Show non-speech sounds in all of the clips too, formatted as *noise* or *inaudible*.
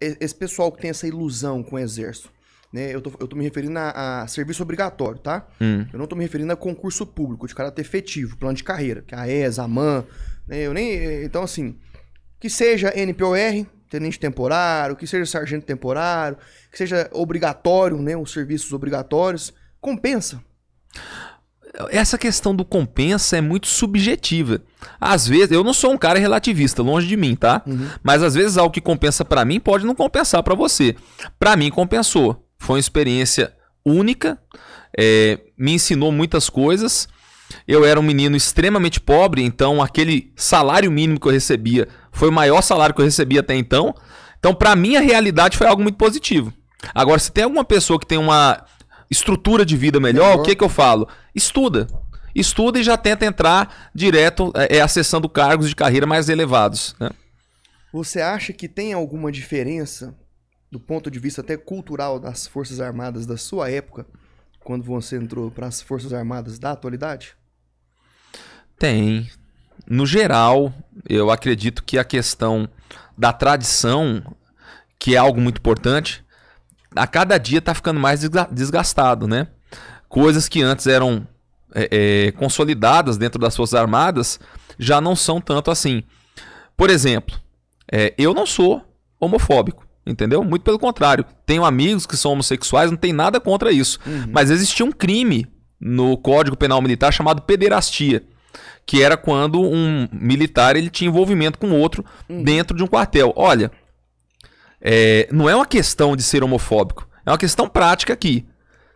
esse pessoal que tem essa ilusão com o exército, né? Eu tô, eu tô me referindo a, a serviço obrigatório, tá? Hum. Eu não tô me referindo a concurso público, de caráter efetivo, plano de carreira, que é a ESA, a MAN, né? Eu nem. É, então, assim, que seja NPOR, tenente temporário, que seja sargento temporário, que seja obrigatório, né? Os serviços obrigatórios, compensa essa questão do compensa é muito subjetiva. Às vezes, eu não sou um cara relativista, longe de mim, tá? Uhum. Mas às vezes algo que compensa para mim pode não compensar para você. Para mim compensou. Foi uma experiência única, é, me ensinou muitas coisas. Eu era um menino extremamente pobre, então aquele salário mínimo que eu recebia foi o maior salário que eu recebia até então. Então, para mim, a realidade foi algo muito positivo. Agora, se tem alguma pessoa que tem uma estrutura de vida melhor, melhor. o que, que eu falo? Estuda. Estuda e já tenta entrar direto, é, é, acessando cargos de carreira mais elevados. Né? Você acha que tem alguma diferença do ponto de vista até cultural das Forças Armadas da sua época, quando você entrou para as Forças Armadas da atualidade? Tem. No geral, eu acredito que a questão da tradição, que é algo muito importante, a cada dia está ficando mais desgastado, né? Coisas que antes eram é, é, consolidadas dentro das Forças Armadas já não são tanto assim. Por exemplo, é, eu não sou homofóbico, entendeu? Muito pelo contrário. Tenho amigos que são homossexuais, não tem nada contra isso. Uhum. Mas existia um crime no Código Penal Militar chamado pederastia, que era quando um militar ele tinha envolvimento com outro uhum. dentro de um quartel. Olha, é, não é uma questão de ser homofóbico. É uma questão prática aqui.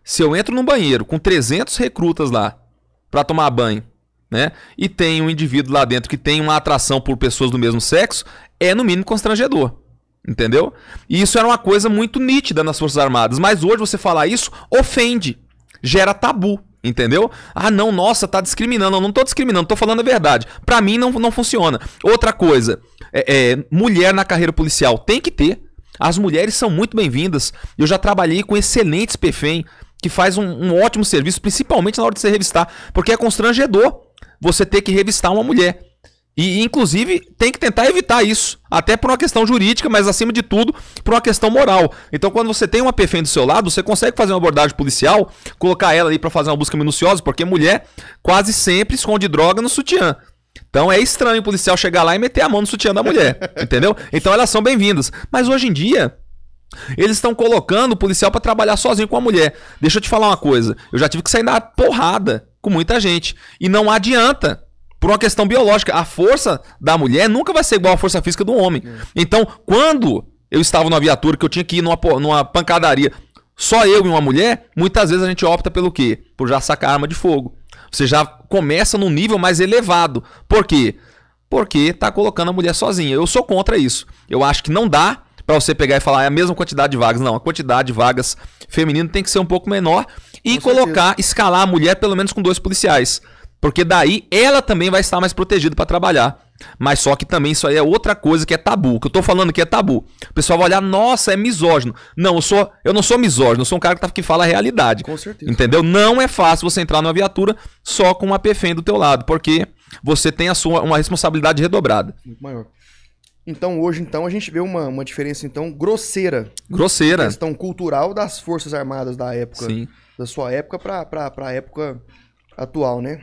Se eu entro num banheiro com 300 recrutas lá para tomar banho, né? E tem um indivíduo lá dentro que tem uma atração por pessoas do mesmo sexo, é no mínimo constrangedor. Entendeu? E isso era uma coisa muito nítida nas Forças Armadas. Mas hoje você falar isso ofende, gera tabu. Entendeu? Ah, não, nossa, tá discriminando. Eu não tô discriminando, tô falando a verdade. Pra mim não, não funciona. Outra coisa, é, é mulher na carreira policial tem que ter. As mulheres são muito bem-vindas. Eu já trabalhei com excelentes PFEM que faz um, um ótimo serviço, principalmente na hora de se revistar, porque é constrangedor você ter que revistar uma mulher. E, inclusive, tem que tentar evitar isso. Até por uma questão jurídica, mas acima de tudo, por uma questão moral. Então, quando você tem uma PFEM do seu lado, você consegue fazer uma abordagem policial, colocar ela ali para fazer uma busca minuciosa, porque mulher quase sempre esconde droga no sutiã. Então é estranho o policial chegar lá e meter a mão no sutiã da mulher, *laughs* entendeu? Então elas são bem-vindas. Mas hoje em dia, eles estão colocando o policial para trabalhar sozinho com a mulher. Deixa eu te falar uma coisa. Eu já tive que sair da porrada com muita gente. E não adianta. Por uma questão biológica. A força da mulher nunca vai ser igual à força física do homem. É. Então, quando eu estava numa viatura que eu tinha que ir numa, numa pancadaria só eu e uma mulher, muitas vezes a gente opta pelo quê? Por já sacar arma de fogo. Você já começa num nível mais elevado. Por quê? Porque tá colocando a mulher sozinha. Eu sou contra isso. Eu acho que não dá para você pegar e falar é a mesma quantidade de vagas. Não, a quantidade de vagas feminino tem que ser um pouco menor e com colocar, certeza. escalar a mulher pelo menos com dois policiais. Porque daí ela também vai estar mais protegida para trabalhar. Mas só que também isso aí é outra coisa que é tabu, que eu tô falando que é tabu. O pessoal vai olhar, nossa, é misógino. Não, eu sou, eu não sou misógino, eu sou um cara que, tá, que fala a realidade. Com certeza. Entendeu? Não é fácil você entrar numa viatura só com uma PFM do teu lado, porque você tem a sua uma responsabilidade redobrada. Muito maior. Então hoje então a gente vê uma, uma diferença então grosseira. Grosseira. Questão cultural das forças armadas da época, Sim. da sua época para a época atual, né?